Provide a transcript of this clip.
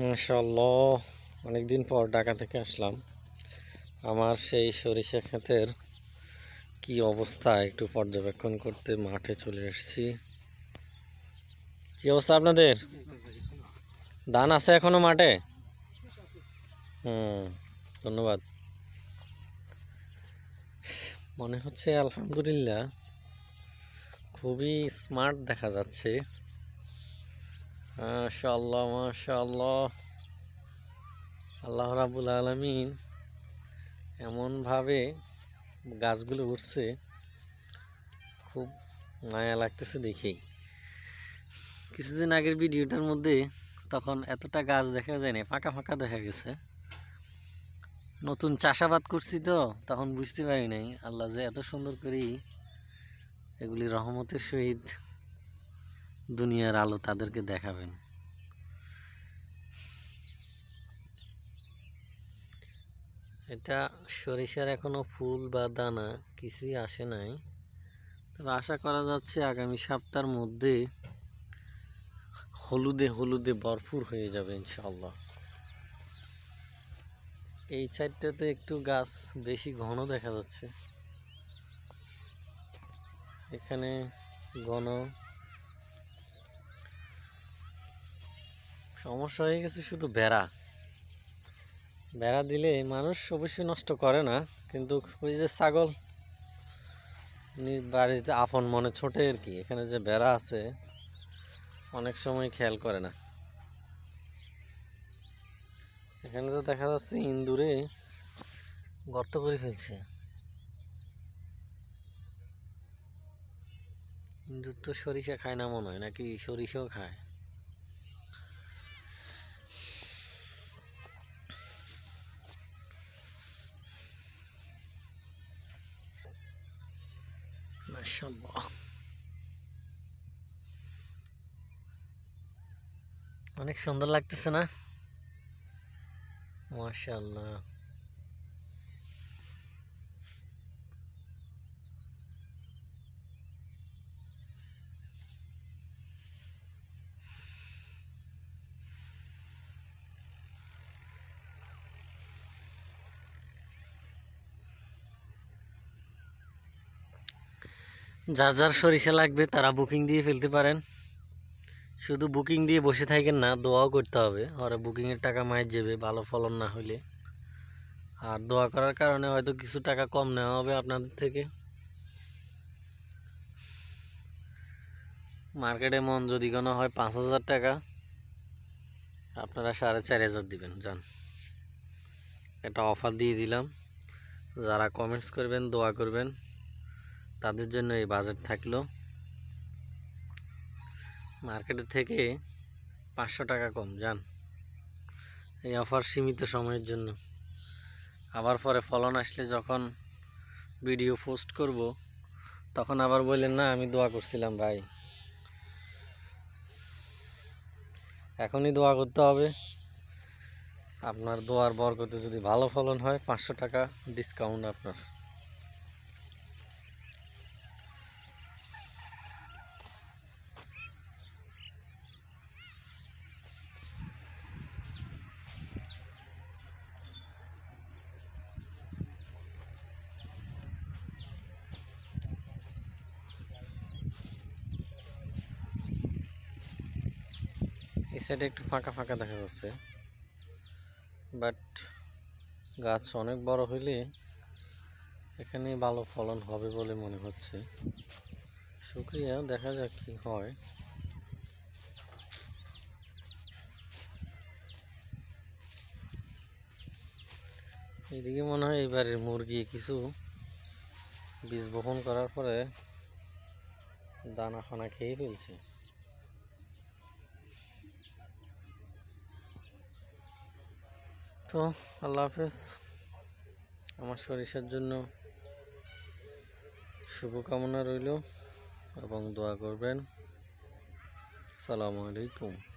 মাশাল্লাহ দিন পর ঢাকা থেকে আসলাম আমার সেই সরিষা ক্ষেতের কি অবস্থা একটু পর্যবেক্ষণ করতে মাঠে চলে এসেছি কি অবস্থা আপনাদের ধান আছে এখনও মাঠে হুম ধন্যবাদ মনে হচ্ছে আলহামদুলিল্লাহ খুবই স্মার্ট দেখা যাচ্ছে মাশাল্লাহ মাশাল্লাহ আল্লাহ রাবুল আলমিন এমনভাবে গাছগুলো উঠছে খুব মায়া লাগতেছে দেখেই কিছুদিন আগের ভিডিওটার মধ্যে তখন এতটা গাছ দেখা যায় না ফাঁকা ফাঁকা দেখা গেছে নতুন চাষাবাদ করছি তো তখন বুঝতে পারি নাই আল্লাহ যে এত সুন্দর করেই এগুলি রহমতের সহিত দুনিয়ার আলো তাদেরকে দেখাবেন এটা সরিষার এখনো ফুল বা দানা কিছুই আসে নাই তবে আশা করা যাচ্ছে আগামী সপ্তাহের মধ্যে হলুদে হলুদে ভরপুর হয়ে যাবে ইনশাল্লাহ এই সাইডটাতে একটু গাছ বেশি ঘন দেখা যাচ্ছে এখানে ঘন সমস্যা হয়ে গেছে শুধু বেড়া বেড়া দিলে মানুষ অবশ্যই নষ্ট করে না কিন্তু ওই যে ছাগল বাড়িতে আপন মনে ছোটে আর কি এখানে যে বেড়া আছে অনেক সময় খেয়াল করে না এখানে তো দেখা যাচ্ছে ইন্দুরে গর্ত করে ফেলছে ইন্দুর তো সরিষা খায় না মনে হয় নাকি সরিষাও খায় মাশাল্লাহ অনেক সুন্দর লাগতেছে না মাশাল্লাহ যার যার সরিষা লাগবে তারা বুকিং দিয়ে ফেলতে পারেন শুধু বুকিং দিয়ে বসে থাকেন না দোয়াও করতে হবে ওরা বুকিংয়ের টাকা মায়ের যাবে ভালো ফলন না হইলে আর দোয়া করার কারণে হয়তো কিছু টাকা কম নেওয়া হবে আপনাদের থেকে মার্কেটে মন যদি কোনো হয় পাঁচ হাজার টাকা আপনারা সাড়ে চার হাজার দেবেন যান একটা অফার দিয়ে দিলাম যারা কমেন্টস করবেন দোয়া করবেন তাদের জন্য এই বাজেট থাকলো মার্কেটের থেকে পাঁচশো টাকা কম যান এই অফার সীমিত সময়ের জন্য আবার পরে ফলন আসলে যখন ভিডিও পোস্ট করব তখন আবার বললেন না আমি দোয়া করছিলাম ভাই এখনই দোয়া করতে হবে আপনার দোয়ার বরগতে যদি ভালো ফলন হয় পাঁচশো টাকা ডিসকাউন্ট আপনার এই সাইডে একটু ফাঁকা ফাঁকা দেখা যাচ্ছে বাট গাছ অনেক বড় হইলে এখানে ভালো ফলন হবে বলে মনে হচ্ছে শুক্রিয়া দেখা যাক কি হয় এদিকে মনে হয় এবারে মুরগি কিছু বীজ বপন করার পরে দানা খানা খেয়ে ফেলছে তো আল্লাহ হাফেজ আমার সরিষার জন্য শুভকামনা রইল এবং দোয়া করবেন সালামু আলাইকুম